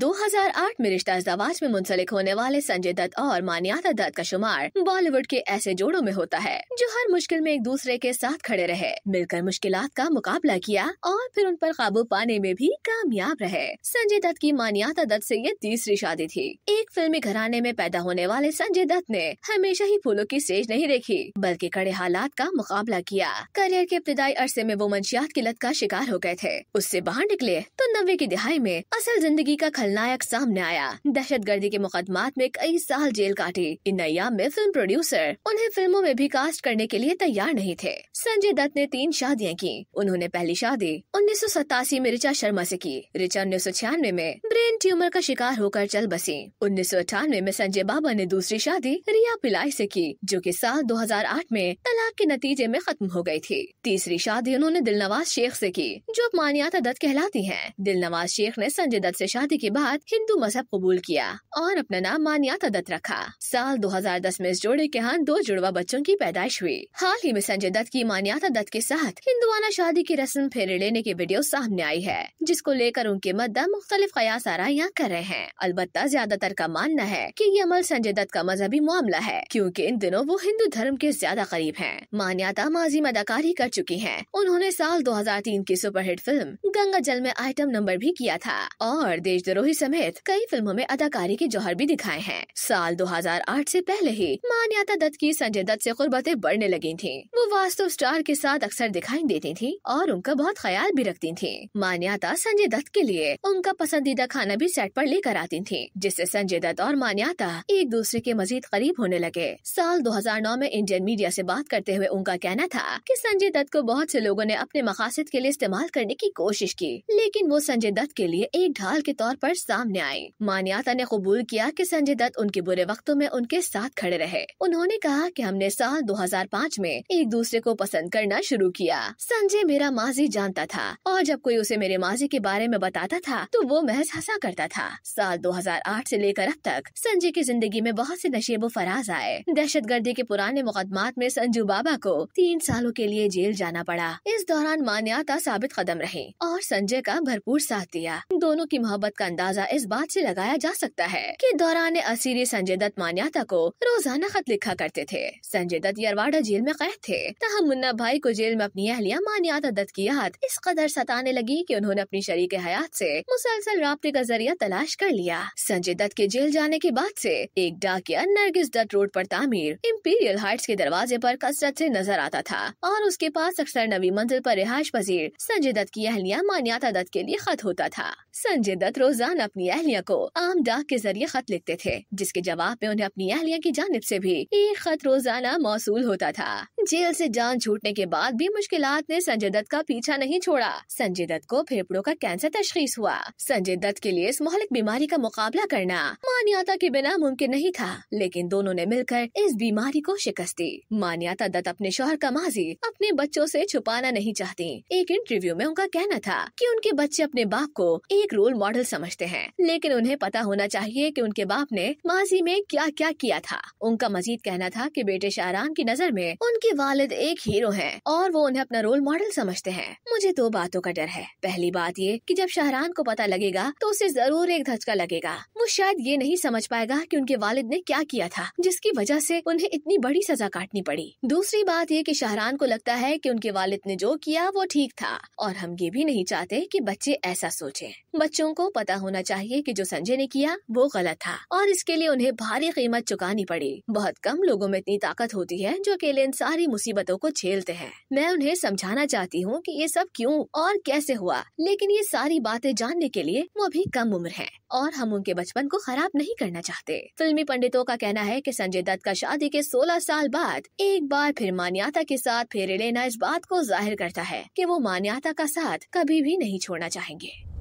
2008 में रिश्ता जवाज में मुंसलिक होने वाले संजय दत्त और मान्याता दत्त का शुमार बॉलीवुड के ऐसे जोड़ों में होता है जो हर मुश्किल में एक दूसरे के साथ खड़े रहे मिलकर मुश्किल का मुकाबला किया और फिर उन पर काबू पाने में भी कामयाब रहे संजय दत्त की मान्याता दत्त से ये तीसरी शादी थी एक फिल्मी घराने में पैदा होने वाले संजय दत्त ने हमेशा ही फूलों की सेज नहीं देखी बल्कि कड़े हालात का मुकाबला किया करियर के इब्तदाई अरसे में वो मंशियात की लत का शिकार हो गए थे उससे बाहर निकले तो नब्बे की दिहाई में असल जिंदगी का खलनायक सामने आया दहशत गर्दी के मुकदमात में कई साल जेल काटी इन नैया में फिल्म प्रोड्यूसर उन्हें फिल्मों में भी कास्ट करने के लिए तैयार नहीं थे संजय दत्त ने तीन शादियाँ की उन्होंने पहली शादी उन्नीस में रिचा शर्मा ऐसी की रिचा उन्नीस में ब्रेन ट्यूमर का शिकार होकर चल बसी उन्नीस में संजय बाबा ने दूसरी शादी रिया पिलाई ऐसी की जो की साल दो में तलाक के नतीजे में खत्म हो गयी थी तीसरी शादी उन्होंने दिलनवाज शेख ऐसी की जो अब दत्त कहलाती है दिलनवाज शेख ने संजय दत्त ऐसी शादी के बाद हिंदू मजहब कबूल किया और अपना नाम मान्याता दत्त रखा साल 2010 में इस जोड़े के यहाँ दो जुड़वा बच्चों की पैदाइश हुई हाल ही में संजय दत्त की मान्याता दत्त के साथ हिंदुआना शादी की रस्म फेरे लेने की वीडियो सामने आई है जिसको लेकर उनके मद्दा मुख्तलिफ कयास आरा कर रहे हैं अलबत् ज्यादातर का मानना है की ये अमल संजय दत्त का मजहबी मामला है क्यूँकी इन दिनों वो हिंदू धर्म के ज्यादा करीब है मान्याता माजी में अदाकारी कर चुकी है उन्होंने साल दो हजार तीन की सुपरहिट फिल्म गंगा जल में आइटम नंबर भी किया था और देश सिरोही समेत कई फिल्मों में अदाकारी के जौहर भी दिखाए हैं साल 2008 से पहले ही मान्यता दत्त की संजय दत्त से कुर्बतें बढ़ने लगी थी वो वास्तव स्टार के साथ अक्सर दिखाई देती थी और उनका बहुत ख्याल भी रखती थी मान्यता संजय दत्त के लिए उनका पसंदीदा खाना भी सेट पर लेकर आती थी जिससे संजय दत्त और मान्यता एक दूसरे के मजीद करीब होने लगे साल 2009 में इंडियन मीडिया से बात करते हुए उनका कहना था कि संजय दत्त को बहुत से लोगों ने अपने मकासद के लिए इस्तेमाल करने की कोशिश की लेकिन वो संजय दत्त के लिए एक ढाल के तौर पर सामने आई मान्याता ने कबूल किया कि संजय दत्त उनके बुरे वक्तों में उनके साथ खड़े रहे उन्होंने कहा कि हमने साल 2005 में एक दूसरे को पसंद करना शुरू किया संजय मेरा माजी जानता था और जब कोई उसे मेरे माजी के बारे में बताता था तो वो महज हंसा करता था साल दो हजार लेकर अब तक संजय की जिंदगी में बहुत से नशेबो फराज आए दहशत गर्दी के पुराने मुकदमात में संजू बाबा को तीन सालों के लिए जेल जाना पड़ा इस दौरान मान्याता साबित कदम रहे और संजय का भरपूर साथ दिया दोनों की मोहब्बत का अंदाजा इस बात से लगाया जा सकता है कि दौरान असीरी संजय दत्त मान्याता को रोजाना खत लिखा करते थे संजय दत्त यरवाड़ा जेल में कैद थे तहम मुन्ना भाई को जेल में अपनी अहलिया मान्याता दत्त की याद इस कदर सताने लगी की उन्होंने अपनी शरीक हयात ऐसी मुसलसल रबते का जरिया तलाश कर लिया संजय दत्त के जेल जाने के बाद ऐसी एक डाकिया नरगिस दत्त रोड आरोप तामीर इम्पीरियल हाइट्स के दरवाजे आरोप कसरत ऐसी नजर आता था और उसके पास अक्सर नवी मंजिल आरोप रिहायश पजीर संजय दत्त की अहलिया मान्याता दत्त के लिए खत होता था संजय दत्त रोज फैजान अपनी अहलिया को आम डाक के जरिए खत लिखते थे जिसके जवाब में उन्हें अपनी अहलिया की जानब ऐसी भी एक खत रोजाना मौसू होता था जेल ऐसी जान छूटने के बाद भी मुश्किल ने संजय दत्त का पीछा नहीं छोड़ा संजय दत्त को फेफड़ों का कैंसर तशखीस हुआ संजय दत्त के लिए इस मोहलिक बीमारी का मुकाबला करना मान्यता के बिना मुमकिन नहीं था लेकिन दोनों ने मिलकर इस बीमारी को शिकस्त दी मान्यता दत्त अपने शोहर का माजी अपने बच्चों से छुपाना नहीं चाहती एक इंटरव्यू में उनका कहना था कि उनके बच्चे अपने बाप को एक रोल मॉडल समझ समझते हैं लेकिन उन्हें पता होना चाहिए कि उनके बाप ने माजी में क्या क्या किया था उनका मजीद कहना था कि बेटे शाहरान की नजर में उनके वालिद एक हीरो हैं और वो उन्हें अपना रोल मॉडल समझते हैं मुझे दो बातों का डर है पहली बात ये कि जब शाहरान को पता लगेगा तो उसे जरूर एक धचका लगेगा वो शायद ये नहीं समझ पाएगा की उनके वालिद ने क्या किया था जिसकी वजह ऐसी उन्हें इतनी बड़ी सजा काटनी पड़ी दूसरी बात ये की शाहरान को लगता है की उनके वालिद ने जो किया वो ठीक था और हम ये भी नहीं चाहते की बच्चे ऐसा सोचे बच्चों को पता होना चाहिए कि जो संजय ने किया वो गलत था और इसके लिए उन्हें भारी कीमत चुकानी पड़ी बहुत कम लोगों में इतनी ताकत होती है जो अकेले इन सारी मुसीबतों को झेलते हैं मैं उन्हें समझाना चाहती हूँ कि ये सब क्यों और कैसे हुआ लेकिन ये सारी बातें जानने के लिए वो अभी कम उम्र है और हम उनके बचपन को खराब नहीं करना चाहते फिल्मी पंडितों का कहना है की संजय दत्त का शादी के सोलह साल बाद एक बार फिर मान्यता के साथ फेरे लेना इस बात को जाहिर करता है कि वो मान्यता का साथ कभी भी नहीं छोड़ना चाहेंगे